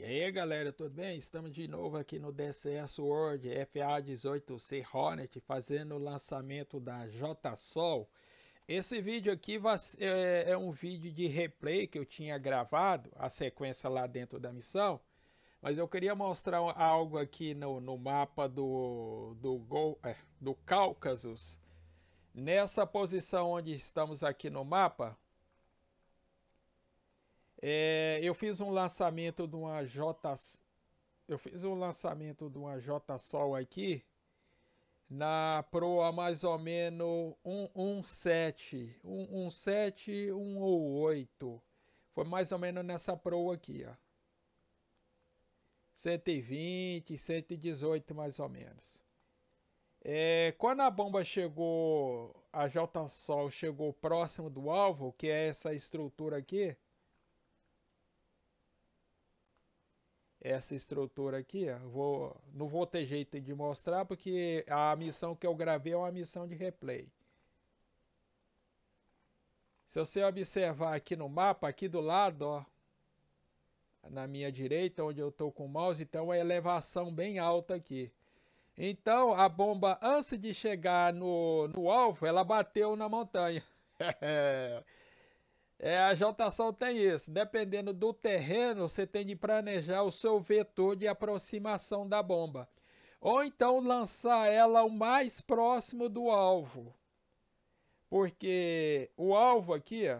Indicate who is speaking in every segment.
Speaker 1: E aí galera, tudo bem? Estamos de novo aqui no DCS World FA18C Hornet fazendo o lançamento da JSOL. Esse vídeo aqui é, é um vídeo de replay que eu tinha gravado, a sequência lá dentro da missão. Mas eu queria mostrar algo aqui no, no mapa do, do, Gol, é, do Nessa posição onde estamos aqui no mapa, é, eu fiz um lançamento de uma J. Eu fiz um lançamento de uma J Sol aqui na proa mais ou menos 117, 117, 118. Foi mais ou menos nessa proa aqui, ó. 120, 118 mais ou menos. É, quando a bomba chegou, a J Sol chegou próximo do alvo, que é essa estrutura aqui, essa estrutura aqui, vou, não vou ter jeito de mostrar porque a missão que eu gravei é uma missão de replay. Se você observar aqui no mapa, aqui do lado, ó, na minha direita, onde eu estou com o mouse, então é elevação bem alta aqui. Então, a bomba, antes de chegar no, no alvo, ela bateu na montanha. É, a jotação tem isso. Dependendo do terreno, você tem de planejar o seu vetor de aproximação da bomba. Ou então lançar ela o mais próximo do alvo. Porque o alvo aqui, ó,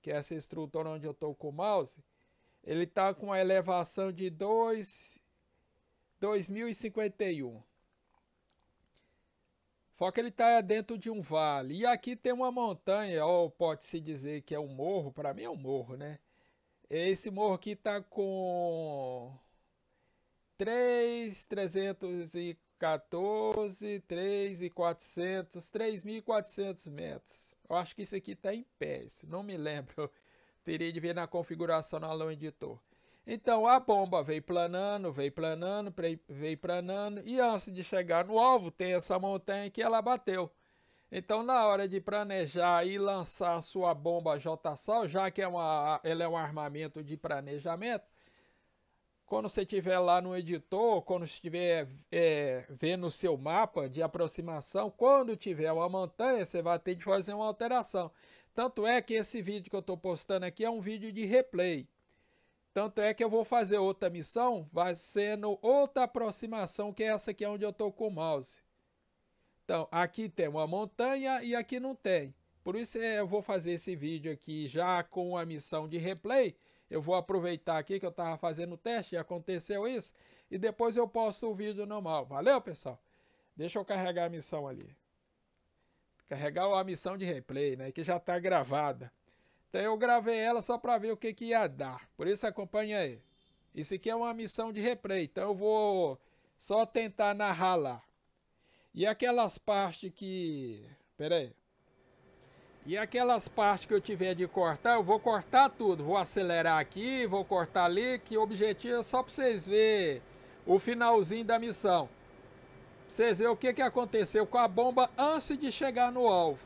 Speaker 1: que é essa estrutura onde eu estou com o mouse, ele está com uma elevação de 2051. Só que ele está dentro de um vale. E aqui tem uma montanha, ou pode-se dizer que é um morro, para mim é um morro, né? Esse morro aqui está com 3,314, 3,400, 3.400 metros. Eu acho que isso aqui está em pés, não me lembro. Eu teria de ver na configuração na Alão Editor. Então a bomba veio planando, veio planando, veio planando, e antes de chegar no alvo, tem essa montanha que ela bateu. Então, na hora de planejar e lançar sua bomba JSAL, já que é uma, ela é um armamento de planejamento, quando você estiver lá no editor, quando estiver é, vendo o seu mapa de aproximação, quando tiver uma montanha, você vai ter de fazer uma alteração. Tanto é que esse vídeo que eu estou postando aqui é um vídeo de replay. Tanto é que eu vou fazer outra missão, vai sendo outra aproximação, que é essa aqui é onde eu estou com o mouse. Então, aqui tem uma montanha e aqui não tem. Por isso é, eu vou fazer esse vídeo aqui já com a missão de replay. Eu vou aproveitar aqui que eu estava fazendo o teste e aconteceu isso. E depois eu posto o vídeo normal. Valeu, pessoal? Deixa eu carregar a missão ali. Carregar a missão de replay, né? Que já está gravada. Até então, eu gravei ela só para ver o que, que ia dar. Por isso acompanha aí. Isso aqui é uma missão de replay, então eu vou só tentar narrar lá. E aquelas partes que... Pera aí. E aquelas partes que eu tiver de cortar, eu vou cortar tudo. Vou acelerar aqui, vou cortar ali, que o objetivo é só para vocês verem o finalzinho da missão. Pra vocês verem o que, que aconteceu com a bomba antes de chegar no alvo.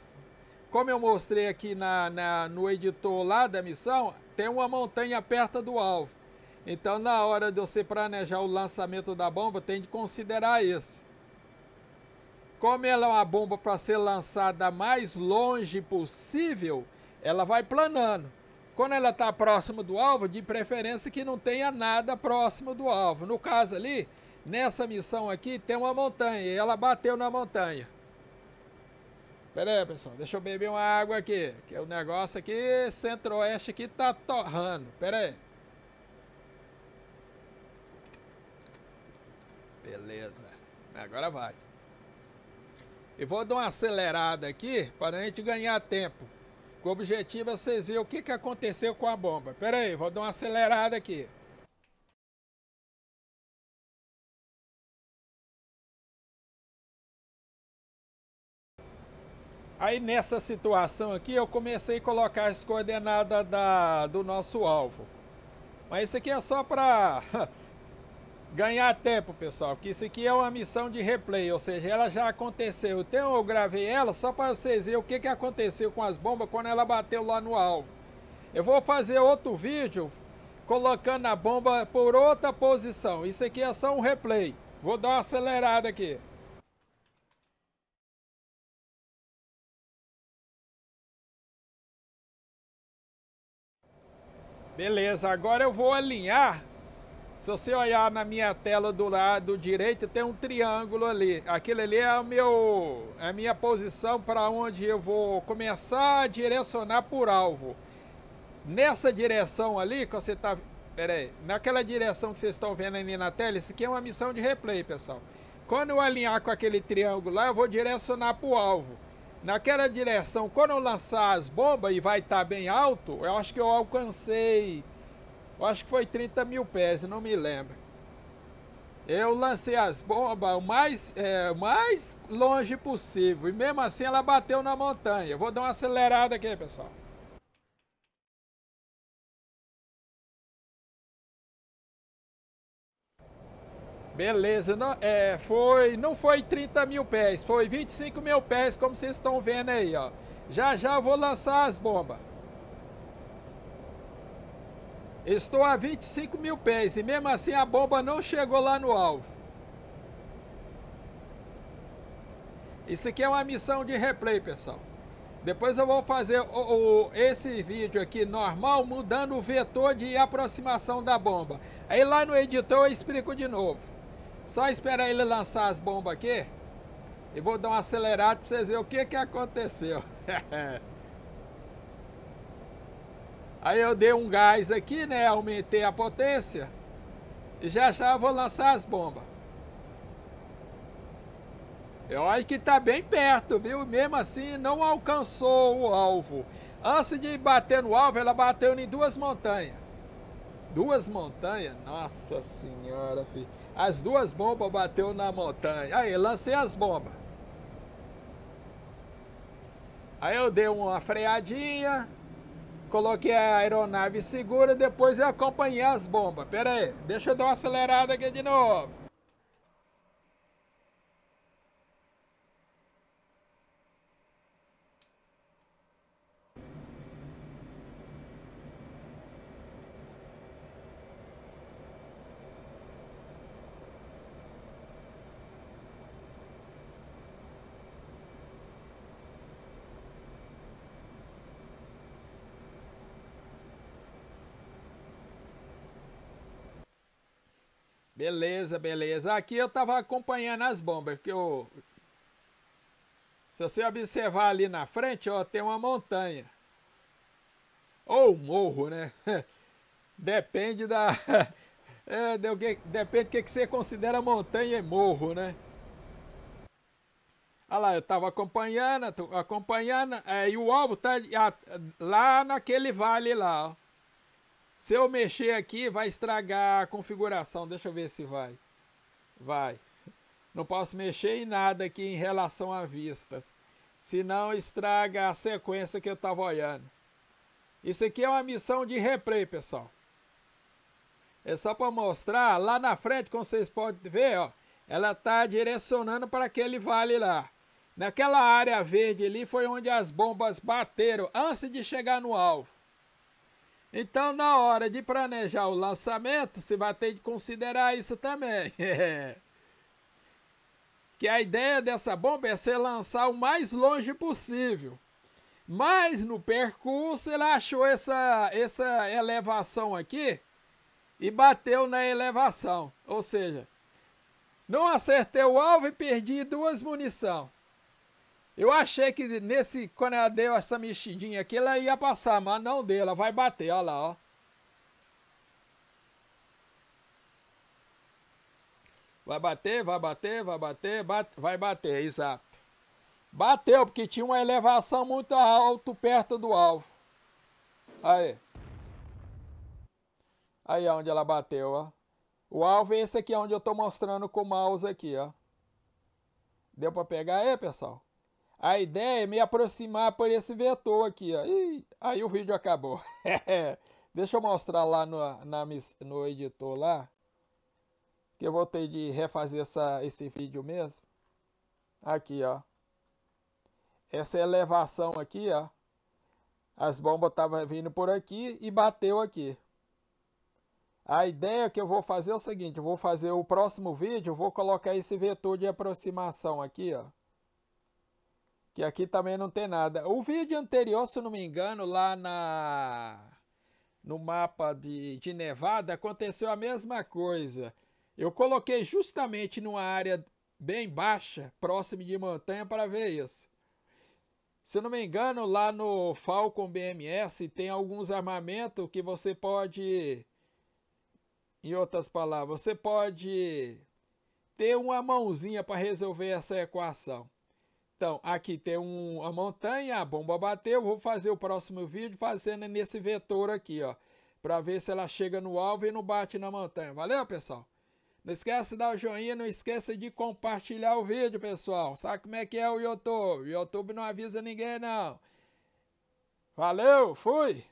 Speaker 1: Como eu mostrei aqui na, na, no editor lá da missão, tem uma montanha perto do alvo. Então, na hora de você planejar o lançamento da bomba, tem de considerar isso. Como ela é uma bomba para ser lançada mais longe possível, ela vai planando. Quando ela está próximo do alvo, de preferência que não tenha nada próximo do alvo. No caso ali, nessa missão aqui, tem uma montanha. Ela bateu na montanha. Pera aí, pessoal, deixa eu beber uma água aqui, que o negócio aqui, centro-oeste aqui tá torrando. Pera aí. Beleza, agora vai. E vou dar uma acelerada aqui para a gente ganhar tempo. Com o objetivo é vocês verem o que, que aconteceu com a bomba. Pera aí, vou dar uma acelerada aqui. Aí nessa situação aqui eu comecei a colocar as coordenadas da, do nosso alvo. Mas isso aqui é só para ganhar tempo, pessoal, que isso aqui é uma missão de replay, ou seja, ela já aconteceu. Então eu gravei ela só para vocês verem o que, que aconteceu com as bombas quando ela bateu lá no alvo. Eu vou fazer outro vídeo colocando a bomba por outra posição. Isso aqui é só um replay. Vou dar uma acelerada aqui. Beleza, agora eu vou alinhar. Se você olhar na minha tela do lado direito, tem um triângulo ali. Aquilo ali é, o meu, é a minha posição para onde eu vou começar a direcionar por alvo. Nessa direção ali que você está... naquela direção que vocês estão vendo ali na tela, isso aqui é uma missão de replay, pessoal. Quando eu alinhar com aquele triângulo lá, eu vou direcionar para o alvo naquela direção, quando eu lançar as bombas e vai estar tá bem alto, eu acho que eu alcancei, eu acho que foi 30 mil pés, não me lembro. Eu lancei as bombas o mais, é, mais longe possível e mesmo assim ela bateu na montanha. Eu vou dar uma acelerada aqui, pessoal. Beleza, não, é, foi, não foi 30 mil pés, foi 25 mil pés, como vocês estão vendo aí, ó. Já já eu vou lançar as bombas. Estou a 25 mil pés e mesmo assim a bomba não chegou lá no alvo. Isso aqui é uma missão de replay, pessoal. Depois eu vou fazer o, o, esse vídeo aqui normal, mudando o vetor de aproximação da bomba. Aí lá no editor eu explico de novo. Só esperar ele lançar as bombas aqui. E vou dar um acelerado para vocês verem o que, que aconteceu. Aí eu dei um gás aqui, né? Aumentei a potência. E já já vou lançar as bombas. Eu acho que está bem perto, viu? Mesmo assim, não alcançou o alvo. Antes de bater no alvo, ela bateu em duas montanhas. Duas montanhas? Nossa senhora, filho. As duas bombas bateu na montanha. Aí, lancei as bombas. Aí eu dei uma freadinha, coloquei a aeronave segura, depois eu acompanhei as bombas. Pera aí, deixa eu dar uma acelerada aqui de novo. Beleza, beleza. Aqui eu tava acompanhando as bombas, porque eu... Se você observar ali na frente, ó, tem uma montanha. Ou um morro, né? Depende da... É, depende do que, você considera montanha e morro, né? Olha lá, eu tava acompanhando, acompanhando, é, e o alvo tá lá naquele vale lá, ó. Se eu mexer aqui, vai estragar a configuração. Deixa eu ver se vai. Vai. Não posso mexer em nada aqui em relação a vistas. Senão estraga a sequência que eu estava olhando. Isso aqui é uma missão de replay, pessoal. É só para mostrar. Lá na frente, como vocês podem ver, ó, ela está direcionando para aquele vale lá. Naquela área verde ali foi onde as bombas bateram antes de chegar no alvo. Então, na hora de planejar o lançamento, você vai ter de considerar isso também. que a ideia dessa bomba é ser lançar o mais longe possível. Mas no percurso ele achou essa, essa elevação aqui e bateu na elevação. Ou seja, não acertei o alvo e perdi duas munição. Eu achei que nesse, quando ela deu essa mexidinha aqui, ela ia passar, mas não deu, ela vai bater, olha lá, ó. Vai bater, vai bater, vai bater, bate, vai bater, exato. Bateu, porque tinha uma elevação muito alto perto do alvo. Aí. Aí é onde ela bateu, ó. O alvo é esse aqui, é onde eu tô mostrando com o mouse aqui, ó. Deu pra pegar aí, pessoal? A ideia é me aproximar por esse vetor aqui, ó. E aí o vídeo acabou. Deixa eu mostrar lá no, na, no editor lá. Que eu vou ter de refazer essa, esse vídeo mesmo. Aqui, ó. Essa elevação aqui, ó. As bombas estavam vindo por aqui e bateu aqui. A ideia que eu vou fazer é o seguinte, eu vou fazer o próximo vídeo, eu vou colocar esse vetor de aproximação aqui, ó. Que aqui também não tem nada. O vídeo anterior, se não me engano, lá na no mapa de, de Nevada, aconteceu a mesma coisa. Eu coloquei justamente numa área bem baixa, próximo de montanha, para ver isso. Se não me engano, lá no Falcon BMS tem alguns armamentos que você pode. Em outras palavras, você pode ter uma mãozinha para resolver essa equação. Então, aqui tem um, a montanha, a bomba bateu. Vou fazer o próximo vídeo fazendo nesse vetor aqui, ó. Pra ver se ela chega no alvo e não bate na montanha. Valeu, pessoal? Não esquece de dar o joinha, não esqueça de compartilhar o vídeo, pessoal. Sabe como é que é o YouTube? O YouTube não avisa ninguém, não. Valeu, fui!